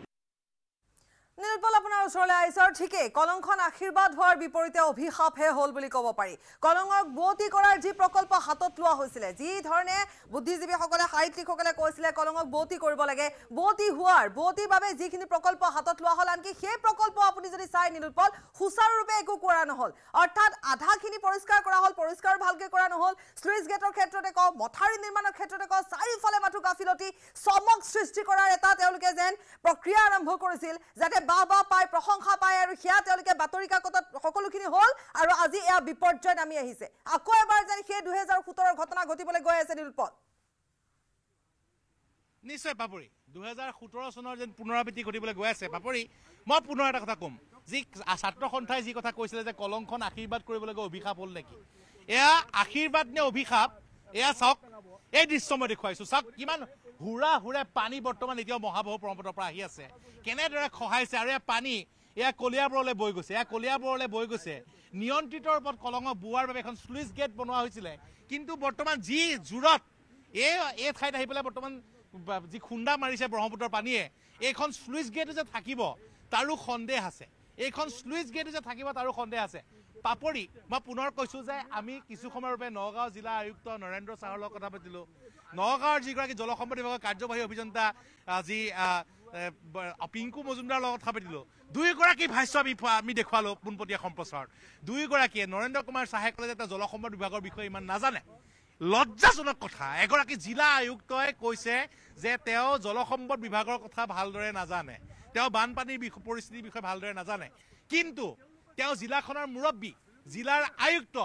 নিলোৎপল আপোনাৰ ওচৰলৈ আহিছো আৰু ঠিকেই কলংখন আশীৰ্বাদ হোৱাৰ বিপৰীতে অভিশাপহে হ'ল বুলি ক'ব পাৰি কলঙক বুৱতি কৰাৰ যি প্ৰকল্প হাতত লোৱা হৈছিলে যি ধৰণে বুদ্ধিজীৱীসকলে সাহিত্যিকসকলে কৈছিলে কলঙক বুৱতি কৰিব লাগে বুৱতি হোৱাৰ বুৱতিৰ বাবে যিখিনি প্ৰকল্প হাতত লোৱা হ'ল আনকি সেই প্ৰকল্প আপুনি যদি চাই নিলোৎপল সুচাৰুৰূপে একো কৰা নহ'ল অৰ্থাৎ আধাখিনি পৰিষ্কাৰ কৰা হ'ল পৰিষ্কাৰ ভালকৈ কৰা নহ'ল শ্লুইচ গেটৰ ক্ষেত্ৰতে কওক মথাউৰি নিৰ্মাণৰ ক্ষেত্ৰতে কওক চাৰিওফালে মাথো গাফিলতি চমক সৃষ্টি কৰাৰ এটা তেওঁলোকে যেন প্ৰক্ৰিয়া আৰম্ভ কৰিছিল যাতে বাহ বাহ প্ৰশংসা পায় আৰু সেয়া তেওঁলোকে বাতৰি কাকতত সকলোখিনি হ'ল আৰু আজি এয়া বিপৰ্যয় নামি আহিছে আকৌ এবাৰ যেন সেই দুহেজাৰ সোতৰৰ ঘটনা ঘটিবলৈ গৈ আছে নীলপদ নিশ্চয় পাপৰি দুহেজাৰ সোতৰ চনৰ যেন পুনৰাবৃত্তি ঘটিবলৈ গৈ আছে পাপৰি মই পুনৰ এটা কথা ক'ম যি ছাত্ৰ সন্থাই যি কথা কৈছিলে যে কলংখন আশীৰ্বাদ কৰিবলৈ গৈ অভিশাপ হ'ল নেকি এয়া আশীৰ্বাদ নে অভিশাপ এয়া চাওক এই দৃশ্য মই দেখুৱাইছো চাওক কিমান হুৰা হুৰে পানী বৰ্তমান এতিয়াও মহাবহ ব্ৰহ্মপুত্ৰৰ পৰা আহি আছে কেনেদৰে খহাইছে আৰু এয়া পানী এয়া কলিয়াবৰলৈ বৈ গৈছে এয়া কলিয়াবৰলৈ বৈ গৈছে নিয়ন্ত্ৰিত ৰূপত কলঙক বোৱাৰ বাবে এখন চুইচ গেট বনোৱা হৈছিলে কিন্তু বৰ্তমান যি জোৰত এই এই ঠাইত আহি পেলাই বৰ্তমান যি খুন্দা মাৰিছে ব্ৰহ্মপুত্ৰৰ পানীয়ে এইখন চুইচ গেটো যে থাকিব তাৰো সন্দেহ আছে এইখন স্লুইচ গেট যে থাকিব তাৰো সন্দেহ আছে পাপৰি মই পুনৰ কৈছো যে আমি কিছু সময়ৰ বাবে নগাঁও জিলা আয়ুক্ত নৰেন্দ্ৰ চাহৰ লগত কথা পাতিলো নগাঁৱৰ যিগৰাকী জলসম্পদ বিভাগৰ কাৰ্যবাহী অভিযন্তা যি পিংকু মজুমদাৰ লগত কথা পাতিলো দুয়োগৰাকী ভাষ্য আমি আমি দেখুৱালো পোনপটীয়া সম্প্ৰচাৰত দুয়োগৰাকীয়ে নৰেন্দ্ৰ কুমাৰ চাহে ক'লে যে এটা জলসম্পদ বিভাগৰ বিষয়ে ইমান নাজানে লজ্জাজনক কথা এগৰাকী জিলা আয়ুক্তই কৈছে যে তেওঁ জলসম্পদ বিভাগৰ কথা ভালদৰে নাজানে তেওঁ বানপানীৰ পৰিস্থিতিৰ বিষয়ে ভালদৰে নাজানে কিন্তু তেওঁ জিলাখনৰ মুৰব্বী জিলাৰ আয়ুক্ত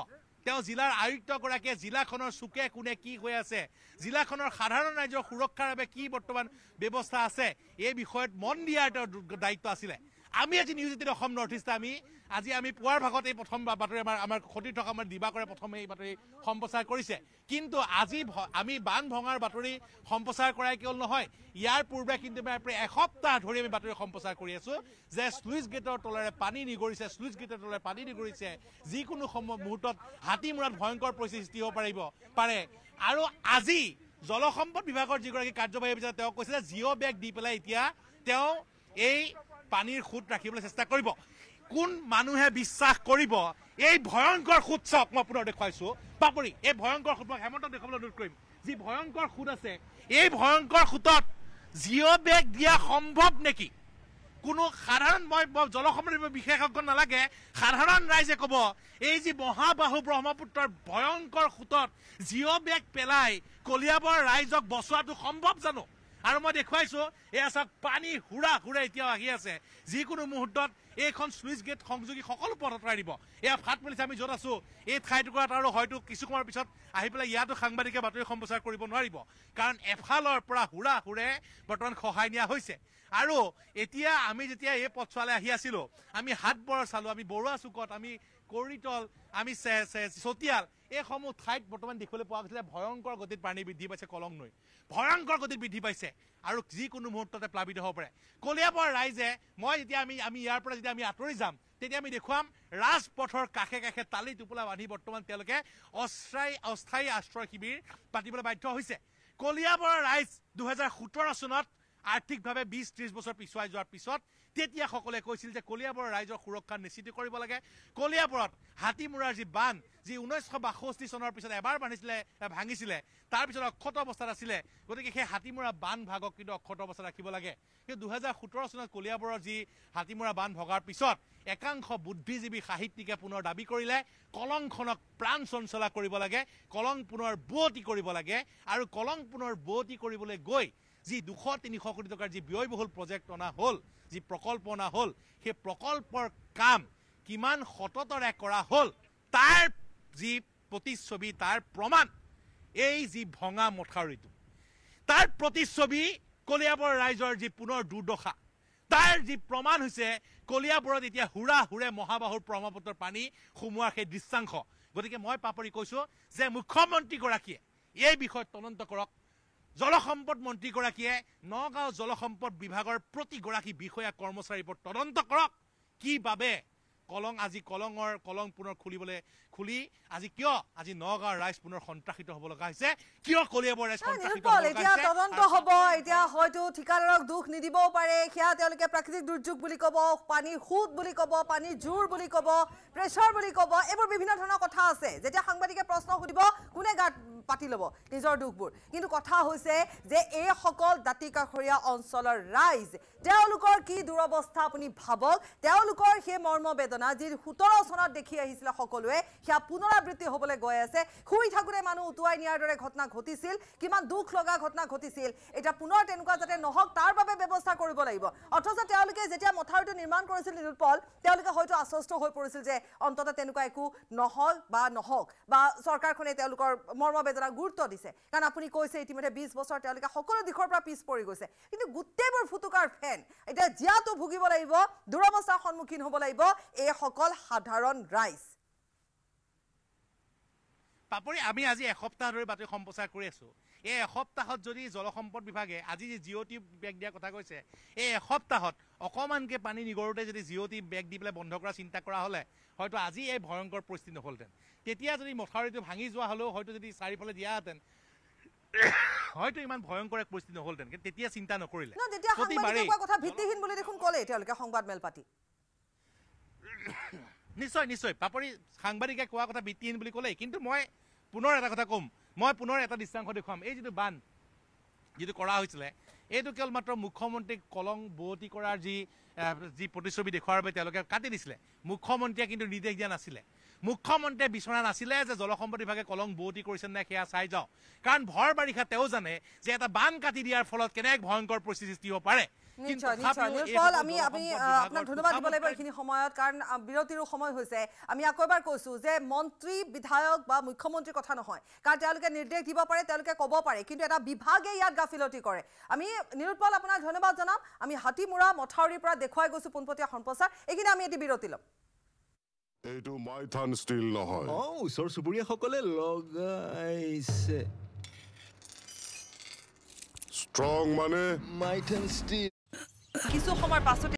তেওঁ জিলাৰ আয়ুক্তগৰাকীয়ে জিলাখনৰ চুকে কোনে কি হৈ আছে জিলাখনৰ সাধাৰণ ৰাইজৰ সুৰক্ষাৰ বাবে কি বৰ্তমান ব্যৱস্থা আছে এই বিষয়ত মন দিয়াৰ তেওঁৰ দায়িত্ব আছিলে আমি আজি news eighteen Assam north east আমি আজি আমি পুৱাৰ ভাগত এই প্ৰথম বাতৰি আমাৰ আমাৰ সতীৰ্থ থকা আমাৰ দিবাকৰে প্ৰথমে এই বাতৰি সম্প্ৰচাৰ কৰিছে কিন্তু আজি আমি বান ভঙাৰ বাতৰি সম্প্ৰচাৰ কৰাই কেৱল নহয় ইয়াৰ পূৰ্বে কিন্তু আমি প্ৰায় এসপ্তাহ ধৰি আমি বাতৰি সম্প্ৰচাৰ কৰি আছো যে শ্লুইচ গেটৰ তলেৰে পানী নিগৰিছে শ্লুইচ গেটৰ তলেৰে পানী নিগৰিছে যিকোনো সময় মুহূৰ্তত হাতীমৰাত ভয়ংকৰ পৰিস্থিতি সৃষ্টি হ'ব পাৰিব পাৰে আৰু আজি জলসম্পদ বিভাগৰ যিগৰাকী কাৰ্যবাহী বিচাৰ তেওঁ যে জিঅ' বেগ দি পেলাই এতিয়া তেওঁ এই পানীৰ সুত ৰাখিবলৈ চেষ্টা কৰিব কোন মানুহে বিশ্বাস কৰিব এই ভয়ংকৰ সুত চাওক মই পুনৰ দেখুৱাইছো পাপৰি এই ভয়ংকৰ সুত মই হেমন্তক দেখুৱাবলৈ অনুৰোধ কৰিম যি ভয়ংকৰ সুত আছে এই ভয়ংকৰ সুতত জিঅ' বেগ দিয়া সম্ভৱ নেকি কোনো সাধাৰণ মই জলসম্পদ বিশেষজ্ঞ নালাগে সাধাৰণ ৰাইজে ক'ব এই যি মহাবাহু ব্ৰহ্মপুত্ৰৰ ভয়ংকৰ সুতত জিঅ' বেগ পেলাই কলিয়াবৰ ৰাইজক বচোৱাটো সম্ভৱ জানো আৰু মই দেখুৱাইছোঁ এই আছে পানী হুৰা হুৰা এতিয়াও আহি আছে যিকোনো মুহূৰ্তত এইখন চুইচ গেট সংযোগী সকলো পথ আঁতৰাই দিব এয়া ফাট মেলিছে আমি য'ত আছোঁ এই ঠাইটুকুৰাত আৰু হয়তো কিছু সময়ৰ পিছত আহি পেলাই ইয়াতো সাংবাদিকে বাতৰি সম্প্ৰচাৰ কৰিব নোৱাৰিব কাৰণ এফালৰ পৰা হুৰা হুৰে বৰ্তমান সহায় নিয়া হৈছে আৰু এতিয়া আমি যেতিয়া এই পথচোৱালৈ আহি আছিলোঁ আমি হাত বৰ চালোঁ আমি বৰুৱা চুকত আমি কৰিতল আমি চতিয়াল এইসমূহ ঠাইত বৰ্তমান দেখিবলৈ পোৱা গৈছিলে ভয়ংকৰ গতিত পানী বৃদ্ধি পাইছে কলং নৈ ভয়ংকৰ গতিত বৃদ্ধি পাইছে আৰু যিকোনো মুহূৰ্ততে প্লাবিত হ'ব পাৰে কলিয়াবৰ ৰাইজে মই যেতিয়া আমি আমি ইয়াৰ পৰা যেতিয়া আমি আঁতৰি যাম তেতিয়া আমি দেখুৱাম ৰাজপথৰ কাষে কাষে তালি টোপোলা বান্ধি বৰ্তমান তেওঁলোকে অস্থায়ী অস্থায়ী আশ্ৰয় শিবিৰ পাতিবলৈ বাধ্য হৈছে কলিয়াবৰ ৰাইজ দুহেজাৰ সোতৰ চনত আৰ্থিকভাৱে বিশ ত্ৰিছ বছৰ পিছুৱাই যোৱাৰ পিছত তেতিয়া সকলে কৈছিল যে কলিয়াবৰ ৰাইজৰ সুৰক্ষা নিশ্চিত কৰিব লাগে কলিয়াবৰত হাতীমোৰাৰ যি বান্ধ যি ঊনৈছশ বাষষ্ঠি চনৰ পিছত এবাৰ বান্ধিছিলে ভাঙিছিলে তাৰপিছত অক্ষত অৱস্থাত আছিলে গতিকে সেই হাতীমোৰা বান্ধ ভাগক কিন্তু অক্ষত অৱস্থাত ৰাখিব লাগে কিন্তু দুহেজাৰ সোতৰ চনত কলিয়াবৰৰ যি হাতীমোৰা বান্ধ ভগাৰ পিছত একাংশ বুদ্ধিজীৱী সাহিত্যিকে পুনৰ দাবী কৰিলে কলংখনক প্ৰাণ চঞ্চলা কৰিব লাগে কলং পুনৰ বুৱতি কৰিব লাগে আৰু কলং পুনৰ বুৱতি কৰিবলৈ গৈ যি দুশ তিনিশ কোটি টকাৰ যি ব্যয়বহুল প্ৰজেক্ট অনা হ'ল যি প্ৰকল্প অনা হ'ল সেই প্ৰকল্পৰ কাম কিমান সততৰে কৰা হ'ল তাৰ যি প্ৰতিচ্ছবি তাৰ প্ৰমাণ এই যি ভঙা মথাউৰিটো তাৰ প্ৰতিচ্ছবি কলিয়াবৰ ৰাইজৰ যি পুনৰ দুৰ্দশা তাৰ যি প্ৰমাণ হৈছে কলিয়াবৰত এতিয়া হুৰা হুৰে মহাবাহুৰ ব্ৰহ্মপুত্ৰৰ পানী সোমোৱাৰ সেই দৃশ্যাংশ গতিকে মই পাপৰি কৈছোঁ যে মুখ্যমন্ত্ৰীগৰাকীয়ে এই বিষয়ত তদন্ত কৰক জলসম্পদ মন্ত্ৰীগৰাকীয়ে নগাঁও জলসম্পদ বিভাগৰ প্ৰতিগৰাকী বিষয়া কৰ্মচাৰীৰ ওপৰত তদন্ত কৰক কি বাবে কলং আজি কলঙৰ কলং পুনৰ খুলিবলৈ খুলি আজি কিয় আজি নগাঁও ৰাইজ পুনৰ সন্ত্ৰাসিত হব লগা হৈছে কিয় কলিয়াবৰ দুখ নিদিবও পাৰে সেয়া তেওঁলোকে প্ৰাকৃতিক দুৰ্যোগ বুলি ক'ব পানীৰ সোঁত বুলি ক'ব পানীৰ জোৰ বুলি ক'ব প্ৰেছাৰ বুলি ক'ব এইবোৰ বিভিন্ন ধৰণৰ কথা আছে যেতিয়া সাংবাদিকে প্ৰশ্ন সুধিব কোনে গাত পাতি ল'ব নিজৰ দুখবোৰ কিন্তু কথা হৈছে যে এইসকল দাঁতি কাষৰীয়া অঞ্চলৰ ৰাইজ তেওঁলোকৰ কি দুৰৱস্থা আপুনি ভাবক তেওঁলোকৰ সেই মৰ্ম বেদনা যি সোতৰ চনত দেখি আহিছিলে সকলোৱে সেয়া পুনৰাবৃত্তি হবলৈ গৈ আছে শুই থাকোঁতে মানুহ উটুৱাই নিয়াৰ দৰে ঘটনা ঘটিছিল কিমান দুখ লগা ঘটনা ঘটিছিল এতিয়া পুনৰ তেনেকুৱা যাতে নহওক তাৰ বাবে ব্যৱস্থা কৰিব লাগিব অথচ তেওঁলোকে যেতিয়া মথাউৰিটো নিৰ্মাণ কৰিছিল নীলপল তেওঁলোকে হয়তো আশ্বস্ত হৈ পৰিছিল যে অন্ততঃ তেনেকুৱা একো নহওক বা নহওক বা চৰকাৰখনে তেওঁলোকৰ মৰ্ম বেদনাক গুৰুত্ব দিছে কাৰণ আপুনি কৈছে ইতিমধ্যে বিছ বছৰ তেওঁলোকে সকলো দিশৰ পৰা পিছ পৰি গৈছে কিন্তু গোটেইবোৰ ফুটুকাৰ ফেন এতিয়া জীয়াটো ভুগিব লাগিব দুৰৱস্থাৰ সন্মুখীন হ'ব লাগিব এইসকল সাধাৰণ ৰাইজ পাপৰি আমি আজি এসপ্তাহ ধৰি বাতৰি সম্প্ৰচাৰ কৰি আছো এই এসপ্তাহত যদি জলসম্পদ বিভাগে আজি যি জিঅ' টিউব বেগ দিয়াৰ কথা কৈছে এই এসপ্তাহত অকণমানকৈ পানী নিগৰোতে যদি জিঅ' টিউব বেগ দি পেলাই বন্ধ কৰাৰ চিন্তা কৰা হ'লে হয়তো আজি এই ভয়ংকৰ পৰিস্থিতি নহ'লহেঁতেন তেতিয়া যদি মথাউৰিটো ভাঙি যোৱা হ'লেও হয়তো যদি চাৰিওফালে দিয়াহেঁতেন হয়তো ইমান ভয়ংকৰ এক পৰিস্থিতি নহ'লহেঁতেন তেতিয়া চিন্তা নকৰিলে কথা সংবাদ মেল পাতি নিশ্চয় নিশ্চয় পাপৰি সাংবাদিকে কোৱা কথা বিতিহীন বুলি ক'লে কিন্তু মই পুনৰ এটা কথা ক'ম মই পুনৰ এটা দৃশ্যাংশ দেখুৱাম এই যিটো বান যিটো কৰা হৈছিলে এইটো কেৱল মাত্ৰ মুখ্যমন্ত্ৰীক কলং বোৱতী কৰাৰ যি যি প্ৰতিচ্ছবি দেখুৱাৰ বাবে তেওঁলোকে কাটি দিছিলে মুখ্যমন্ত্ৰীয়ে কিন্তু নিৰ্দেশ দিয়া নাছিলে মুখ্যমন্ত্ৰীয়ে বিচৰা নাছিলে যে জলসম্পদ বিভাগে কলং বোৱতি কৰিছে নে সেয়া চাই যাওঁ কাৰণ ভৰ বাৰিষা তেওঁ জানে যে এটা বান কাটি দিয়াৰ ফলত কেনেকৈ ভয়ংকৰ পৰিস্থিতি সৃষ্টি হ'ব পাৰে মন্ত্রী বিধায়ক বা মুখ্যমন্ত্রীর কথা নহয় কারণ নির্দেশ দিব কব পারে কিন্তু এটা বিভাগে ইয়াত গাফিলতি করে আমি নিরুৎপল আপনার ধন্যবাদ জানাম আমি হাতিমুড়া মথাউরির দেখাই গেছো পোনপটিয়া সম্প্রচার এইখানে আমি এটি বিরতি লম এইটো মাইথান স্টিল নহয় অ ওসর সুপুরিয়া সকলে লগাইছে স্ট্রং মানে মাইথান স্টিল কিছু সময়ৰ পাছতে